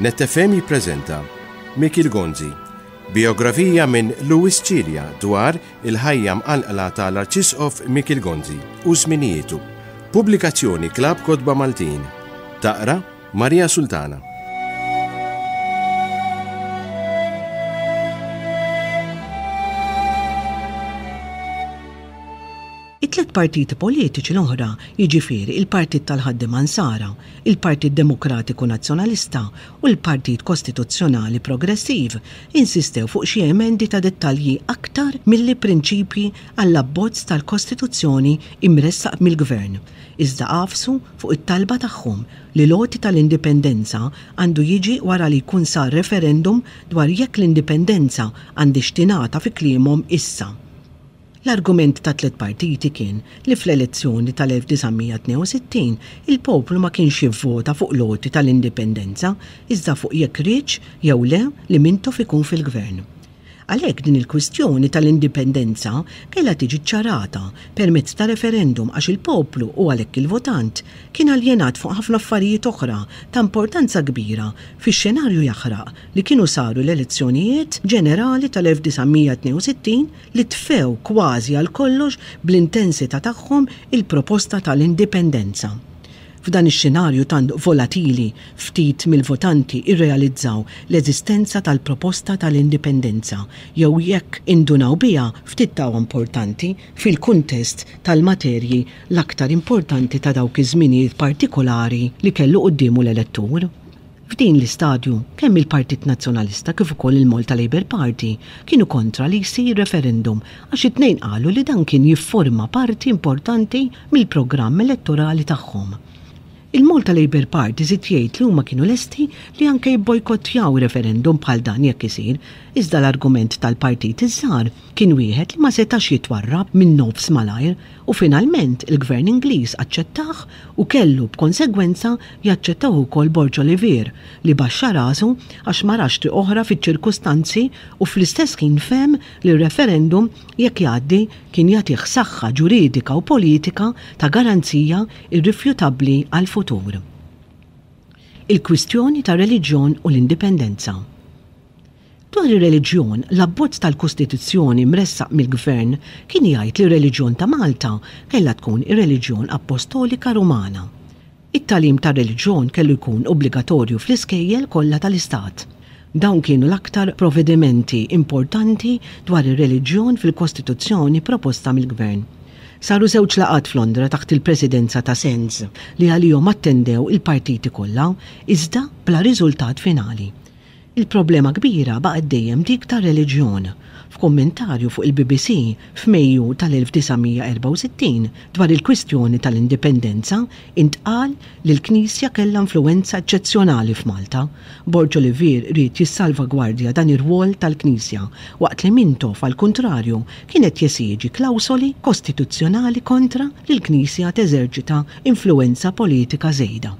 Nettefem jiprezenta Mikil Gonzi, biografija minn Louis Cilia dwar il-ħajja mqalqla tal-Arċisqof Mikil Gonzi u żminijietu. Pubblikazzjoni Klab Kodba Maltin. Taqra Marija Sultana. it-tlet partiti politiċi l-oħra, jiġifieri il-Partit tal-ħaddim Ansara, il-Partit Demokratiku Nazzjonalista u l-Partit Kostituzzjonali Progressiv insistew fuq xi emendi ta' dettalji aktar milli prinċipji għall-abbozz tal-Kostituzzjoni imressaq mill-Gvern iżda qafsu fuq it-talba tagħhom li loti tal-indipendenza għandu jiġi wara li jkun sar referendum dwar jekk l-indipendenza għandi tingħata fi kliemhom issa. L-argument ta' tliet partiti kien li fl-elezzjoni tal-1962 il-poplu ma kienx jivvota fuq loti tal-indipendenza iżda fuq jekk riċ jew le li mintu ikun fil-gvern. Għalhekk din il-kwistjoni tal-indipendenza kellha tiġi ċarata permezz ta' referendum għax il-poplu u għalhekk il-votant kien aljenat fuq ħafna affarijiet oħra ta' importanza kbira fix-xenarju jaħraq li kienu saru l-elezzjonijiet ġenerali tal-1962 li tfew kważi għal kollox bl intensita tagħhom il-proposta tal-indipendenza. F'dan ix-xenarju tant volatili ftit mill-votanti irrealizzaw l-eżistenza tal-proposta tal-indipendenza jew jekk indunaw biha ftit taw importanti fil-kuntest tal-materji l-aktar importanti ta' dawk iż-żminijiet partikolari li kellu qudiemu l-elettur. F'din l-istadju, kemm il-Partit Nazzjonalista kif ukoll il-Malta Labour Party kienu kontra li jsir referendum għax it-tnejn qalu li dan kien jifforma parti importanti mill-programm elettorali tagħhom. Il-Malta Labour Party zit jgħid li huma kienu lesti li anke jibbojkottjaw referendum bħal dan jekk isir iżda l-argument tal-partit iż-żar kien wieħed li ma setax jitwarrab minn nofs malajr u finalment il-gvern Ingliż aċċettaħ u kellu b'konsegwenza jaċċettaw ukoll Borġ Olivier li baxxa rasu għax maraxti oħra fiċ-ċirkustanzi u fl-istess kien fem li referendum jekk jgħaddi kien jagħtih saħħa ġuridika u politika ta' garanzija irrifjutabbli għal-futur il-kwistjoni ta' reliġjon u l-indipendenza. Dwar ir-reliġjon, l-abbozz tal-Kostituzzjoni mressaq mill-Gvern kien jgħid li r-reliġjon ta' Malta kellha tkun ir-reliġjon Apostolika Rumana. It-talim ta' reliġjon kellu jkun obbligatorju fl-iskejjel kollha tal-Istat. Dawn kienu l-aktar provvedimenti importanti dwar ir-reliġjon fil-Kostituzzjoni proposta mill-Gvern. Saru żewġ laqat f'Londra taħt il-presidenza ta' Sens li għalihom attendew il-partiti kollha iżda bla riżultat finali Il-problema kbira baqgħet dejjem dik ta' reliġjon. F'kommentarju fuq il-BBC f'Mejju tal-1964 dwar il-kwistjoni tal-indipendenza intqal li l-Knisja kellha influenza eċċezzjonali f'Malta. Borġo Livir rrid jissalvagwardja dan ir-rwol tal-Knisja waqt li Mintof fal kuntrarju kienet jesiġi klawsoli kostituzzjonali kontra li l-Knisja teżerġita influenza politika żejda.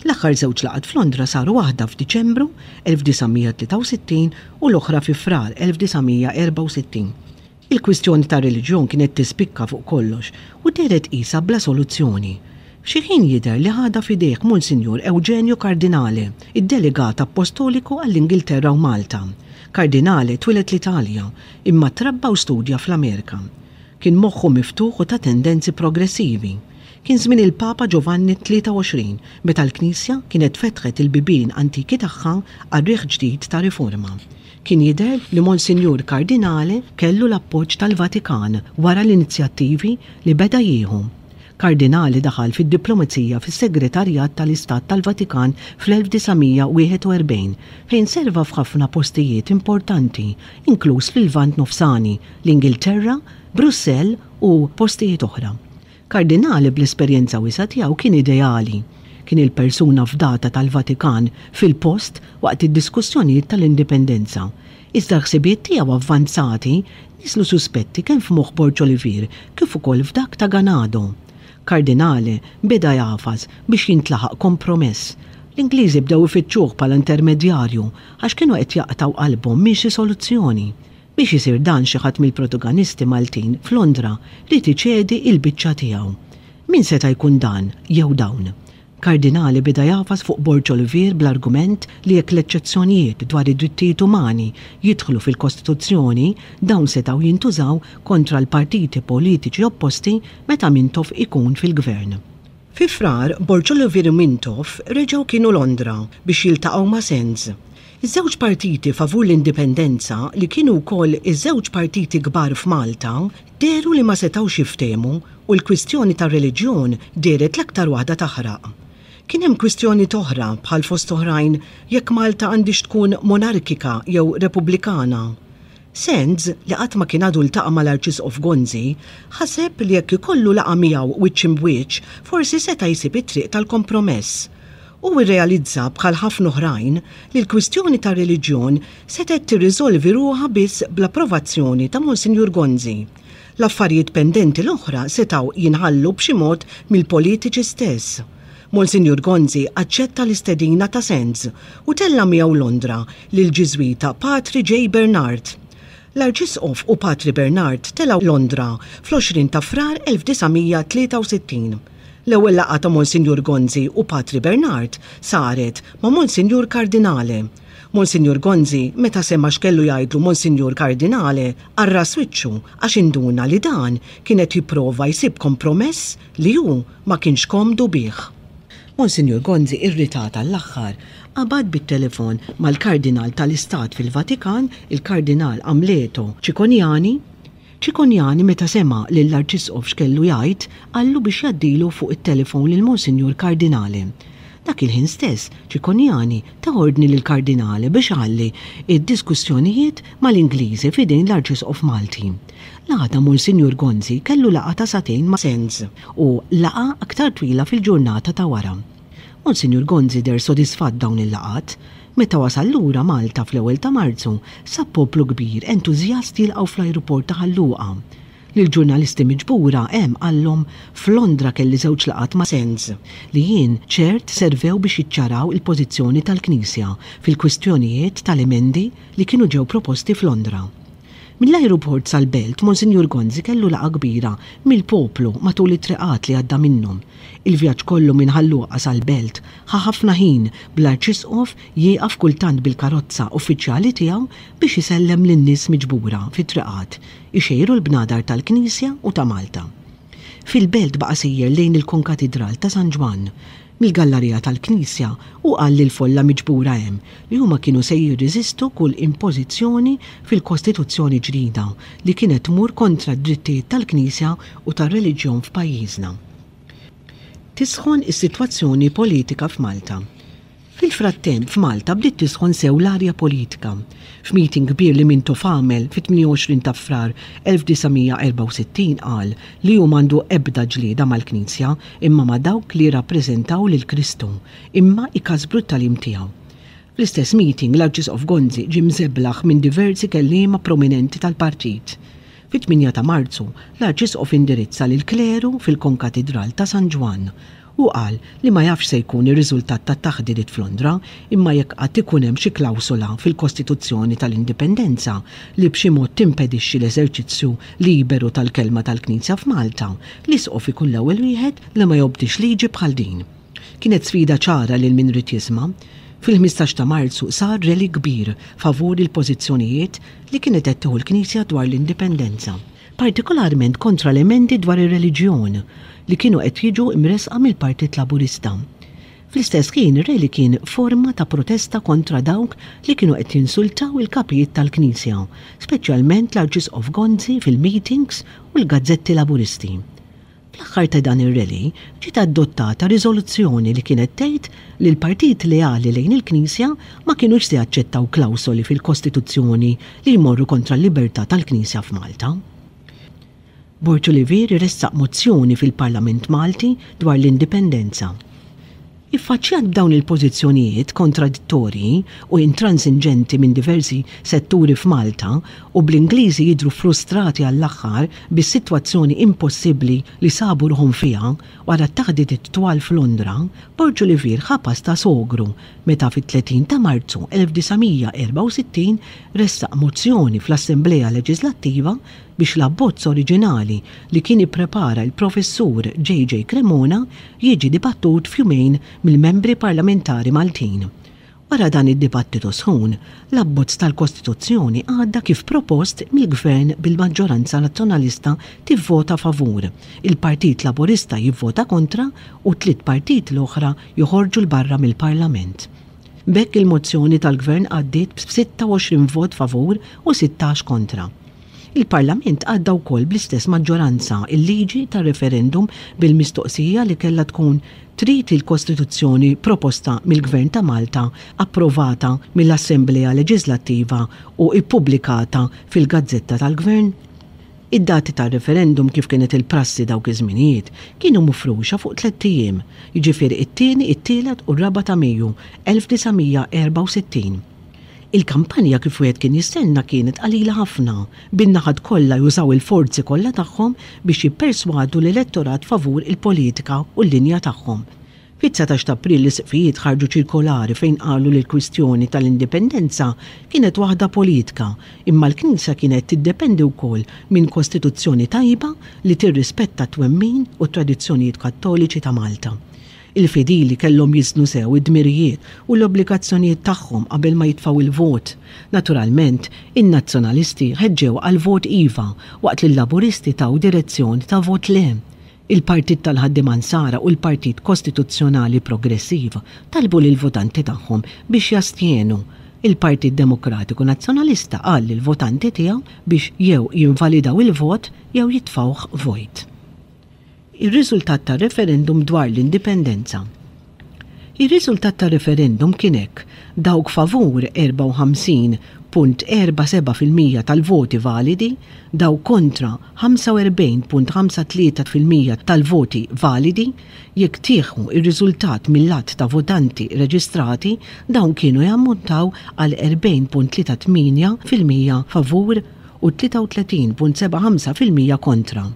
L-aħħar żewġ laqat f'Londra saru waħda f'Diċembru 1963 u l-oħra fi frar 1964. Il-kwistjoni ta' reliġjon kienet tispikka fuq kollox u deret qisha bla soluzzjoni. Xi ħin jidher li ħada fidejh Monsignor Eugenio Kardinale, id-delegat apostoliku għall-Ingilterra u Malta. Kardinale twilet l-Italja, imma trabba u studja fl-Amerika. Kien moħħu miftuħ u ta' tendenzi progressivi kien żmien il-Papa Giovanni 23 meta l-Knisja kienet fetħet il-bibin antiki tagħha għal għarriħ ġdid ta' riforma. Kien jidher li Monsinjur Kardinali kellu l-appoġġ tal-Vatikan wara l-inizjattivi li beda jieħu kardinali daħal fid-diplomazija fis-segretarjat tal-Istat tal-Vatikan fl-1941 fejn serva f'ħafna postijiet importanti, inkluż fil-Vant Nofsani, l-Ingilterra, Brussell u postijiet oħra. Kardinali bl-esperjenza wisa tiegħu kien ideali. Kien il-persuna f'data tal-Vatikan fil-post waqt id-diskussjonijiet tal-indipendenza. Iżda ħsibiet tiegħu avvanzati nislu suspetti kemm f'moħħ Borġ Olivier kif ukoll f'dak ta' Ganado. Kardinali beda jafas biex jintlaħaq kompromess l-Ingliżi bdew ifittxuh bħala intermedjarju għax kienu qed jaqtaw qalbhom miex soluzzjoni. Biex isir dan xi ħadd mill-protagonisti Maltin f'Londra li tiċedi il-biċċa tiegħu. Min seta' jkun dan jew dawn? Kardinali bida jafas fuq Borġ Olivier bl-argument li jekk l-eċċezzjonijiet dwar id-drittijiet umani jidħlu fil-Kostituzzjoni, dawn setaw jintużaw kontra l-partiti politiċi opposti meta Mintof ikun fil-gvern. Fi frar, Borġ Olivier Mintof reġgħu kienu Londra biex jiltaqgħu ma' Senz Iż-żewġ partiti favur l-indipendenza li kienu wkoll iż-żewġ partiti kbar f'Malta deru li ma setaw xiftemu u l-kwistjoni ta' reliġjon deret l-aktar waħda taħraq. Kien hemm kwistjoni toħra bħal fost oħrajn jekk Malta għandix tkun monarkika jew repubblikana. Senz li qatt ma kien għadu l-taqa mal-Arċisqof Gonzi, ħaseb li jekk ikollu laqa miegħu wiċċ imwiċċ forsi seta' jsib it-triq tal-kompromess u irrealizza bħal ħafna oħrajn li l-kwistjoni ta' reliġjon setet tirriżolvi ruha biss bl-approvazzjoni ta' Monsinjur Gonzi. L-affarijiet pendenti l-oħra setaw jinħallu b'xi mod mill-politiċi stess. Monsinjur Gonzi aċċetta l-istedina ta' Sens u tella miegħu Londra lil ġiżwita Patri J. Bernard. L-Arċisqof u Patri Bernard telaw Londra fl-20 ta' frar 1963. L-ewwel laqgħa ta' Monsinjur Gonzi u Patri Bernard saret ma' Monsinjur Kardinale. Monsinjur Gonzi meta semma xkellu jgħidlu Monsinjur Kardinale arra switxu għax induna li dan kienet jipprova jsib kompromess li hu ma kienx komdu bih. Monsinjur Gonzi irritata l-aħħar qabad bit-telefon mal-Kardinal tal-Istat fil-Vatikan, il-Kardinal Amleto Ċikonjani, ċikonjani meta sema li l-arċisqof xkellu jgħid għallu biex jaddilu fuq it-telefon lil Monsinjur Kardinali. Dak il-ħin stess, ċikonjani ta' ordni lil kardinali biex għalli id-diskussjonijiet mal-Ingliżi fidejn l-arċisqof Malti. Laħta Monsinjur Gonzi kellu laqa ta' satin ma' sens u laqa aktar twila fil-ġurnata ta' wara. Monsinjur Gonzi der sodisfat dawn il-laqat, Meta wasal lura Malta fl-ewwel ta' Marzu, sab poplu kbir entużjasti jilqgħu fl-ajruport ta' Ħalluqa. l ġurnalisti miġbura hemm għallhom f'Londra kelli żewġ laqat ma' Sens li jien ċert servew biex jiċċaraw il-pożizzjoni tal-Knisja fil-kwistjonijiet tal-emendi li kienu ġew proposti f'Londra. Mill-ajruport sal-belt, Monsinjur Gonzi kellu laqa kbira mill-poplu matul it-triqat li għadda minnhom. Il-vjaġġ kollu minn ħalluqa sal-belt ħa ħafna ħin bl-arċisqof jieqaf kultant bil-karozza uffiċjali tiegħu biex isellem lin-nies miġbura fit-triqat, ixejru l-bnadar tal-Knisja u ta' Malta fil-belt baqa sejjer lejn il-konkatedral ta' San Ġwan mill-gallerija tal-Knisja u għall li l-folla miġbura hemm li huma kienu se jirriżistu kull impożizzjoni fil-Kostituzzjoni ġrida li kienet tmur kontra d-drittijiet tal-Knisja u tar-reliġjon f'pajjiżna. Tisħon is-sitwazzjoni politika f'Malta Fil-frattemp f'Malta bdiet tisħon sew l-arja politika f'meeting kbir li minn tofamel fit-28 ta' frar 1964 qal li hu mandu ebda ġlieda mal-Knisja imma ma dawk li rappreżentaw lil Kristu imma ikasbru tal-im tiegħu. Fl-istess meeting l-Arċis of Gonzi ġim zeblaħ minn diversi kellima prominenti tal-partit fit-8 ta' Marzu l-Arċisqof indirizza lil kleru fil-Konkatedral ta' San Ġwan u qal li ma jafx se jkun ir-riżultat ta' taħdidit f'Londra imma jekk qatt ikun hemm xi klawsola fil-Kostituzzjoni tal-Indipendenza li b'xi mod timpedixxi l-eżerċizzju liberu tal-kelma tal-Knisja f'Malta li sqof ikun l-ewwel wieħed li ma jobdix liġi bħal din. Kienet sfida ċara lil min jisma' fil-15 ta' Marzu sar reli kbir favur il-pożizzjonijiet li kienet qed l-Knisja dwar l-indipendenza partikolarment kontra l-emendi dwar ir-reliġjon li kienu qed jiġu imresqa mill-Partit Laburista. Fl-istess ħin re reli kien forma ta' protesta kontra dawk li kienu qed jinsultaw il-kapijiet tal-Knisja, speċjalment l-Arċisqof Gonzi fil-meetings u l-gazzetti laburisti. Fl-aħħar ta' dan ir-reli ġiet adottata riżoluzzjoni li kienet tgħid li l-partit leali lejn il-Knisja ma kienux se jaċċettaw klawsoli fil-Kostituzzjoni li jmorru kontra l-libertà tal-Knisja f'Malta. Bortu Liviri ressaq mozzjoni fil-Parlament Malti dwar l-indipendenza. Iffaċċjat b'dawn il-pożizzjonijiet kontradittorji u intransigenti minn diversi setturi f'Malta u bl-Ingliżi jidru frustrati għall-aħħar bis-sitwazzjoni impossibbli li sabu ruhom fiha wara taħdit it-twal f'Londra, Borġu Livir ħapas ta' sogru meta fit-30 ta' Marzu 1964 ressaq mozzjoni fl-Assembleja Leġislattiva biex l-abbozz oriġinali li kien ipprepara il-professur J.J. Cremona jiġi dibattut fjumejn mill-membri parlamentari Maltin. Wara dan id-dibattitu sħun, l-abbozz tal-Kostituzzjoni għadda kif propost mill-gvern bil-maġġoranza nazzjonalista tivvota favur, il-Partit Laburista jivvota kontra u tliet partit l-oħra joħorġu l-barra mill-Parlament. Bekk il-mozzjoni tal-gvern għaddiet b'26 26 vot favur u 16 kontra. Il-Parlament għadda wkoll bl-istess maġġoranza il-liġi ta' referendum bil-mistoqsija li kella tkun trid il-Kostituzzjoni proposta mill-Gvern ta' Malta approvata mill-Assembleja Leġislattiva u ippubblikata fil-Gazzetta tal-Gvern? Id-dati ta' referendum kif kienet il-prassi dawk iż-żminijiet kienu mufruxa fuq tliet jiġifieri it-tieni, it-tielet u r-raba ta' Mejju 1964. Il-kampanja kif wieħed kien jistenna kienet qalila ħafna bin-naħad kollha jużaw il-forzi kollha tagħhom biex jipperswadu l-elettorat favur il-politika u l-linja tagħhom. Fit-19 ta' April l sqfijiet ħarġu ċirkolari fejn qalu l-kwistjoni tal-indipendenza kienet waħda politika, imma l-Knisja kienet tiddependi wkoll minn kostituzzjoni tajba li tirrispetta twemmin u tradizzjonijiet kattoliċi ta' Malta. Il-fedili kellhom jiznu sew id-dmirijiet u l-obbligazzjonijiet tagħhom qabel ma jitfaw il-vot. Naturalment, in-nazzjonalisti ħeġġew għal vot iva waqt li l-laburisti taw direzzjoni ta' vot le. Il-Partit tal-Ħaddiman Sara u l-Partit Kostituzzjonali Progressiv talbu l votanti tagħhom biex jastjenu il-Partit Demokratiku Nazzjonalista qal l votanti tiegħu biex jew jinvalidaw il-vot jew jitfawh vojt ir-riżultat ta' referendum dwar l-indipendenza. Ir-riżultat ta' referendum kienek dawk favur 54.47% tal-voti validi, dawk kontra 45.53% tal-voti validi, jekk tieħu il riżultat mill-att ta' votanti reġistrati dawn kienu jammontaw għal 40.38% favur u 33.75% kontra.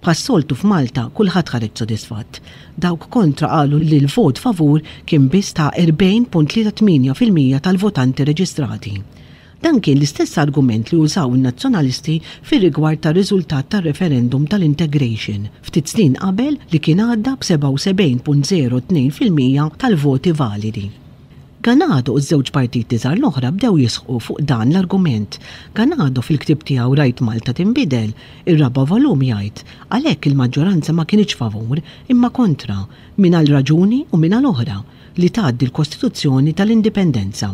Passoltu f'Malta kulħadd ħareġ sodisfatt. Dawk kontra qalu li l-vot favur kien biss ta' 40.38% tal-votanti reġistrati. Dan kien l-istess argument li użaw in-nazzjonalisti fir-rigward ta' riżultat tar referendum tal-integration ftit snin qabel li kien għadda b'77.02% tal-voti validi. Ganado u żewġ partiti żgħar l-oħra bdew jisħu fuq dan l-argument. Ganado fil-ktib tiegħu rajt Malta tinbidel, ir-raba volum jgħid, għalhekk il-maġġoranza ma kienx favur imma kontra, minn għal raġuni u minn għal oħra li tgħaddi l-Kostituzzjoni tal-Indipendenza.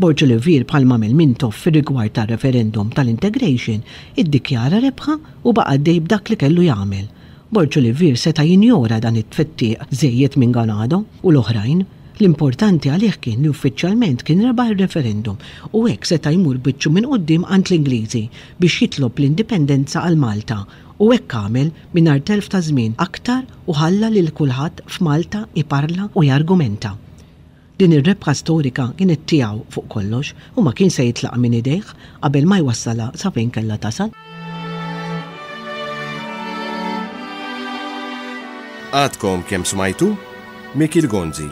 Borġu Levir palma mill Mintoff fir rigward tal referendum tal-integration iddikjara rebħa u dejb b'dak li kellu jagħmel. Borġu Levir seta' jinjora dan it-tfettiq żejjed minn Ganado u l-oħrajn L-importanti għalih kien li uffiċjalment kien rebaħ referendum u hekk seta' jmur biċċu minn qoddim għand l-Ingliżi biex jitlob l-indipendenza għal Malta u hekk għamel mingħajr telf ta' żmien aktar u ħalla lil kulħadd f'Malta iparla u jargumenta. Din ir-rebħa storika kienet tiegħu fuq kollox u ma kien se jitlaq minn idejh qabel ma jwassala sa fejn kellha tasal. Għadkom kem smajtu? Mikil Gonzi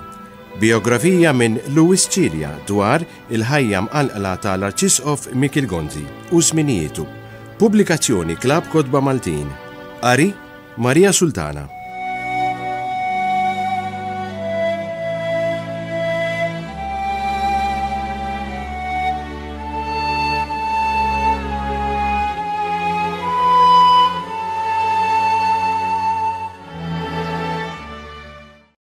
Biografija minn Louis Cilia dwar il-ħajja mqalqla tal-Arċisqof Mikil Gonzi u żminietu. Pubblikazzjoni Klab Kodba Maltin. Ari Marija Sultana.